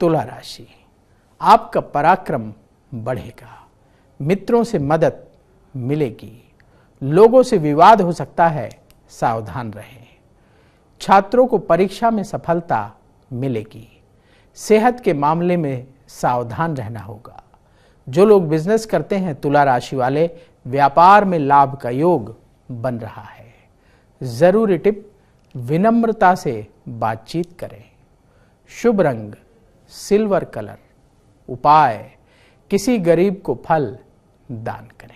तुला राशि आपका पराक्रम बढ़ेगा मित्रों से मदद मिलेगी लोगों से विवाद हो सकता है सावधान रहें छात्रों को परीक्षा में सफलता मिलेगी सेहत के मामले में सावधान रहना होगा जो लोग बिजनेस करते हैं तुला राशि वाले व्यापार में लाभ का योग बन रहा है ज़रूरी टिप विनम्रता से बातचीत करें शुभ रंग सिल्वर कलर उपाय किसी गरीब को फल दान करें